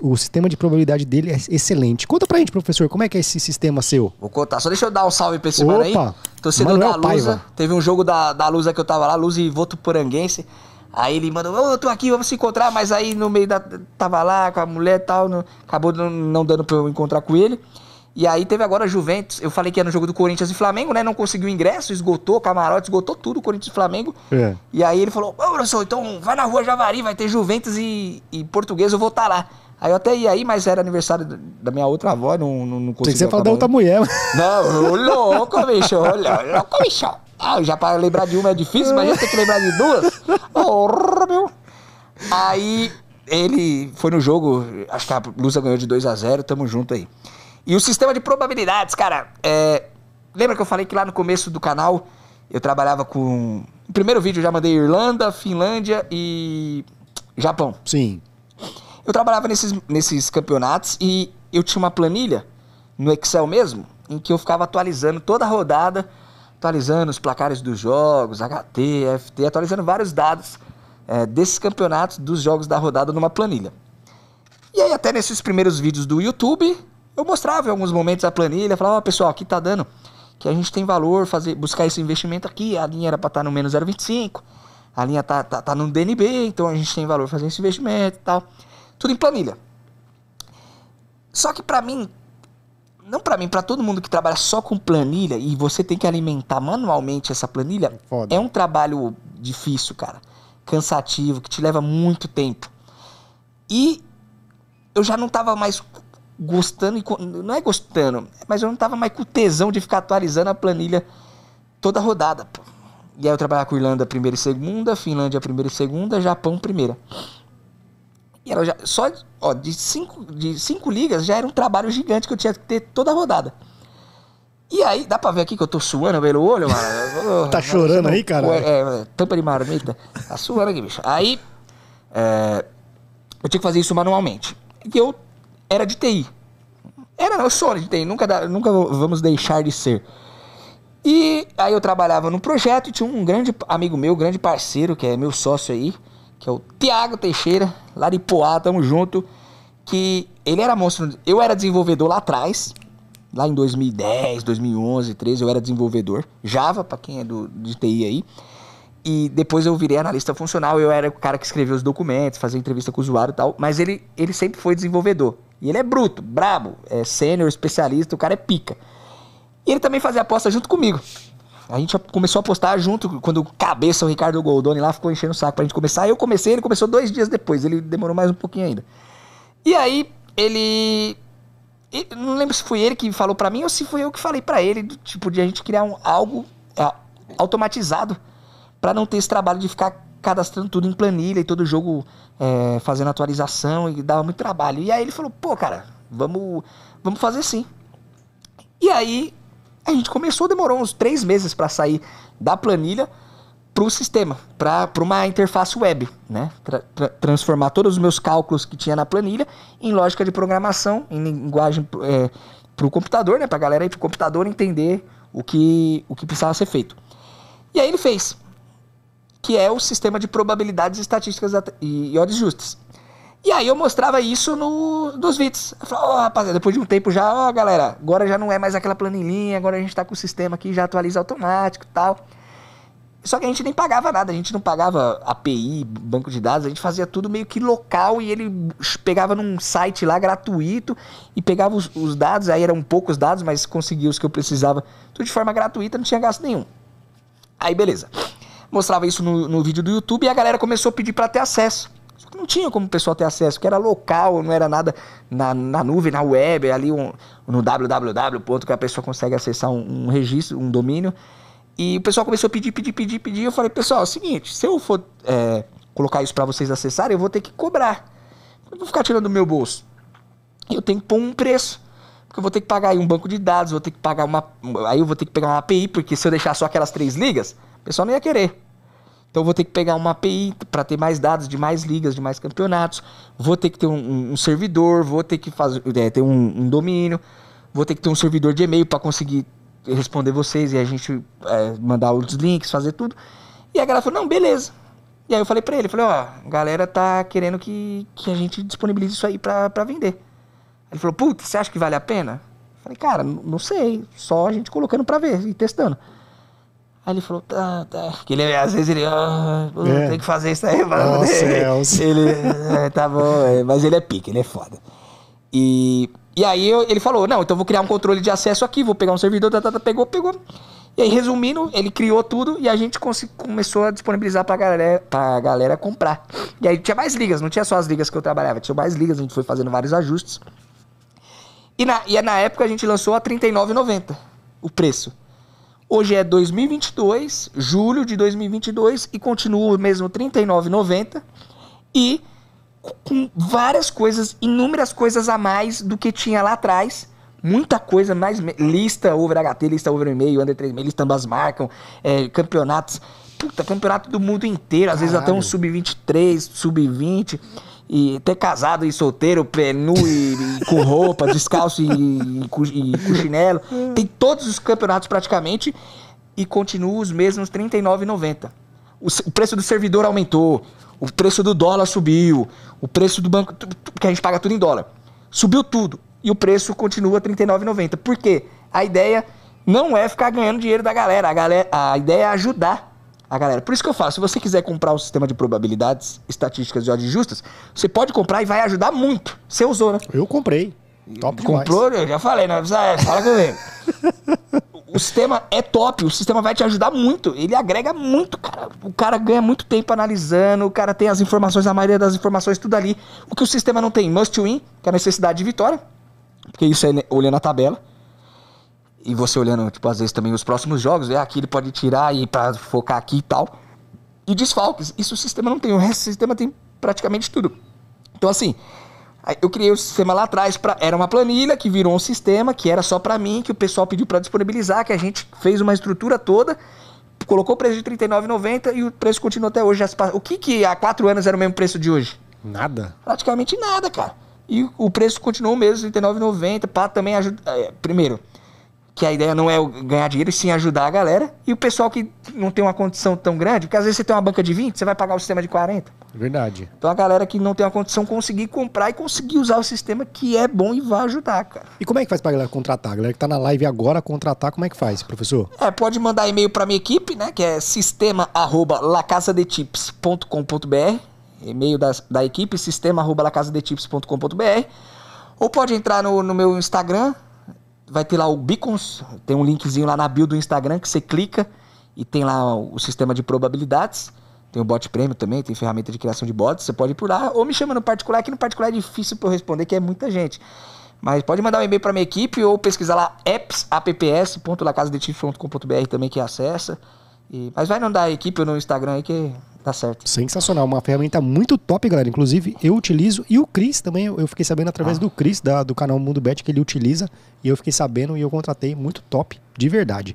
o, o, sistema de probabilidade dele é excelente. Conta pra gente, professor, como é que é esse sistema seu? Vou contar. Só deixa eu dar um salve pra esse Opa, mano aí. Torcedor Manuel da Lusa. Paiva. Teve um jogo da, da Lusa que eu tava lá, Lusa e voto Poranguense. Aí ele mandou, ô, oh, tô aqui, vamos se encontrar. Mas aí no meio da... Tava lá com a mulher e tal, não, acabou não dando pra eu encontrar com ele. E aí teve agora Juventus. Eu falei que era no jogo do Corinthians e Flamengo, né? Não conseguiu ingresso, esgotou, camarote, esgotou tudo, Corinthians e Flamengo. É. E aí ele falou, ô, oh, professor, então vai na rua Javari, vai ter Juventus e, e Português, eu vou estar tá lá. Aí eu até ia aí, mas era aniversário da minha outra avó, não, não, não conseguia. Tem que você falar da outra mulher. Não, louco, bicho, louco, bicho. Ah, já para lembrar de uma é difícil, mas a gente tem que lembrar de duas. Oh, meu. Aí ele foi no jogo, acho que a Lusa ganhou de 2 a 0 tamo junto aí. E o sistema de probabilidades, cara, é... lembra que eu falei que lá no começo do canal eu trabalhava com. No primeiro vídeo eu já mandei Irlanda, Finlândia e Japão. Sim. Eu trabalhava nesses, nesses campeonatos e eu tinha uma planilha no Excel mesmo, em que eu ficava atualizando toda a rodada, atualizando os placares dos jogos, HT, FT, atualizando vários dados é, desses campeonatos, dos jogos da rodada numa planilha. E aí até nesses primeiros vídeos do YouTube, eu mostrava em alguns momentos a planilha, falava, ó oh, pessoal, aqui tá dando que a gente tem valor fazer buscar esse investimento aqui, a linha era para estar tá no menos 0,25, a linha tá, tá, tá no DNB, então a gente tem valor fazer esse investimento e tal. Tudo em planilha. Só que para mim, não para mim, para todo mundo que trabalha só com planilha e você tem que alimentar manualmente essa planilha, Foda. é um trabalho difícil, cara. Cansativo, que te leva muito tempo. E eu já não tava mais gostando, não é gostando, mas eu não tava mais com tesão de ficar atualizando a planilha toda rodada. Pô. E aí eu trabalhava com Irlanda primeira e segunda, Finlândia primeira e segunda, Japão primeira era já, só ó, de, cinco, de cinco ligas já era um trabalho gigante que eu tinha que ter toda a rodada. E aí, dá pra ver aqui que eu tô suando pelo olho, mano? tá chorando aí, cara? É, é, tampa de marmita. Tá suando aqui, bicho. Aí, é, eu tinha que fazer isso manualmente. E eu era de TI. Era não, eu sou de TI. Nunca, nunca vamos deixar de ser. E aí eu trabalhava num projeto e tinha um grande amigo meu, grande parceiro, que é meu sócio aí, que é o Tiago Teixeira, lá de Poá, tamo junto. Que ele era monstro. Eu era desenvolvedor lá atrás, lá em 2010, 2011, 13, eu era desenvolvedor. Java, para quem é do, de TI aí. E depois eu virei analista funcional, eu era o cara que escrevia os documentos, fazia entrevista com o usuário e tal. Mas ele, ele sempre foi desenvolvedor. E ele é bruto, brabo, é sênior, especialista, o cara é pica. E ele também fazia aposta junto comigo. A gente começou a postar junto quando o cabeça, o Ricardo Goldoni lá ficou enchendo o saco pra gente começar. Eu comecei, ele começou dois dias depois, ele demorou mais um pouquinho ainda. E aí, ele. Eu não lembro se foi ele que falou para mim ou se foi eu que falei para ele, tipo, de a gente criar um, algo é, automatizado para não ter esse trabalho de ficar cadastrando tudo em planilha e todo jogo é, fazendo atualização e dava muito trabalho. E aí ele falou, pô, cara, vamos, vamos fazer sim. E aí é, a gente começou, demorou uns três meses para sair da planilha para o sistema, para uma interface web, né? Tra tra transformar todos os meus cálculos que tinha na planilha em lógica de programação, em linguagem é, para o computador, né? Para a galera ir para o computador entender o que, o que precisava ser feito. E aí ele fez, que é o sistema de probabilidades estatísticas e odds justas. E aí eu mostrava isso no, nos vídeos. Eu falava, ó, oh, rapaziada, depois de um tempo já, ó, oh, galera, agora já não é mais aquela planilhinha, agora a gente tá com o sistema aqui, já atualiza automático e tal. Só que a gente nem pagava nada, a gente não pagava API, banco de dados, a gente fazia tudo meio que local e ele pegava num site lá gratuito e pegava os, os dados, aí eram poucos dados, mas conseguia os que eu precisava, tudo de forma gratuita, não tinha gasto nenhum. Aí beleza. Mostrava isso no, no vídeo do YouTube e a galera começou a pedir para ter acesso. Não tinha como o pessoal ter acesso, porque era local, não era nada na, na nuvem, na web, ali um, no www. que a pessoa consegue acessar um, um registro, um domínio. E o pessoal começou a pedir, pedir, pedir, pedir. Eu falei, pessoal, é o seguinte, se eu for é, colocar isso para vocês acessarem, eu vou ter que cobrar. Eu vou ficar tirando do meu bolso. Eu tenho que pôr um preço. Porque eu vou ter que pagar aí um banco de dados, vou ter que pagar uma. Aí eu vou ter que pegar uma API, porque se eu deixar só aquelas três ligas, o pessoal não ia querer. Então vou ter que pegar uma API para ter mais dados de mais ligas, de mais campeonatos. Vou ter que ter um, um servidor, vou ter que fazer, é, ter um, um, domínio, vou ter que ter um servidor de e-mail para conseguir responder vocês e a gente é, mandar os links, fazer tudo. E a galera falou, não, beleza. E aí eu falei para ele, falei, ó, a galera tá querendo que, que a gente disponibilize isso aí para vender. Ele falou, putz, você acha que vale a pena? Eu falei, cara, não sei, só a gente colocando para ver e testando. Aí ele falou, tá, tá. Que ele, às vezes ele, ah, é. tem que fazer isso aí. mano. Nossa, é, é ele, é, tá bom, é. mas ele é pique, ele é foda. E, e aí eu, ele falou, não, então vou criar um controle de acesso aqui, vou pegar um servidor, tá, tá, tá, pegou, pegou. E aí, resumindo, ele criou tudo e a gente começou a disponibilizar pra galera, pra galera comprar. E aí tinha mais ligas, não tinha só as ligas que eu trabalhava, tinha mais ligas, a gente foi fazendo vários ajustes. E na, e é na época a gente lançou a R$39,90 o preço. Hoje é 2022, julho de 2022 e continua o mesmo 39,90 e com várias coisas, inúmeras coisas a mais do que tinha lá atrás. Muita coisa mais, lista over HT, lista over e-mail, under 3 lista ambas marcam, é, campeonatos, puta, campeonato do mundo inteiro, às Caralho. vezes até um sub-23, sub-20 e ter casado e solteiro, nu e, e com roupa, descalço e, e, e com chinelo. Hum. Tem todos os campeonatos praticamente e continua os mesmos R$ 39,90. O, o preço do servidor aumentou, o preço do dólar subiu, o preço do banco, que a gente paga tudo em dólar, subiu tudo e o preço continua R$ 39,90. Por quê? A ideia não é ficar ganhando dinheiro da galera, a, galera, a ideia é ajudar a galera. Por isso que eu falo, se você quiser comprar o um sistema de probabilidades, estatísticas e odds justas, você pode comprar e vai ajudar muito. Você usou, né? Eu comprei. Top Comprou, demais. eu já falei, não né? é, fala comigo. o sistema é top, o sistema vai te ajudar muito, ele agrega muito, cara. O cara ganha muito tempo analisando, o cara tem as informações, a maioria das informações, tudo ali. O que o sistema não tem, must win, que é a necessidade de vitória, porque isso é olhando a tabela e você olhando, tipo, às vezes também os próximos jogos, é aqui ele pode tirar e para focar aqui e tal. E desfalques, isso o sistema não tem, o resto do sistema tem praticamente tudo. Então assim, eu criei o um sistema lá atrás, pra, era uma planilha que virou um sistema que era só para mim, que o pessoal pediu para disponibilizar, que a gente fez uma estrutura toda, colocou o preço de R$39,90 e o preço continua até hoje. O que que há quatro anos era o mesmo preço de hoje? Nada. Praticamente nada, cara. E o preço continuou o mesmo, R$39,90, 39,90, para também ajudar... É, primeiro, que a ideia não é ganhar dinheiro, sim ajudar a galera. E o pessoal que não tem uma condição tão grande, porque às vezes você tem uma banca de 20, você vai pagar o sistema de 40. É verdade. Então a galera que não tem uma condição conseguir comprar e conseguir usar o sistema que é bom e vai ajudar, cara. E como é que faz pra galera contratar? A galera que tá na live agora contratar, como é que faz, professor? É, pode mandar e-mail pra minha equipe, né? Que é sistema@lacasadetips.com.br, e-mail da, da equipe sistema@lacasadetips.com.br. Ou pode entrar no, no meu Instagram vai ter lá o Beacons, tem um linkzinho lá na bio do Instagram que você clica e tem lá o sistema de probabilidades. Tem o bot prêmio também, tem ferramenta de criação de bots, você pode ir por lá ou me chama no particular, que no particular é difícil para eu responder, que é muita gente. Mas pode mandar um e-mail para minha equipe ou pesquisar lá apps, também que acessa. E, mas vai não dar a equipe no Instagram aí que dá certo. Sensacional, uma ferramenta muito top, galera. Inclusive, eu utilizo. E o Cris também, eu fiquei sabendo através ah. do Cris, do canal Mundo Bet, que ele utiliza. E eu fiquei sabendo e eu contratei. Muito top, de verdade.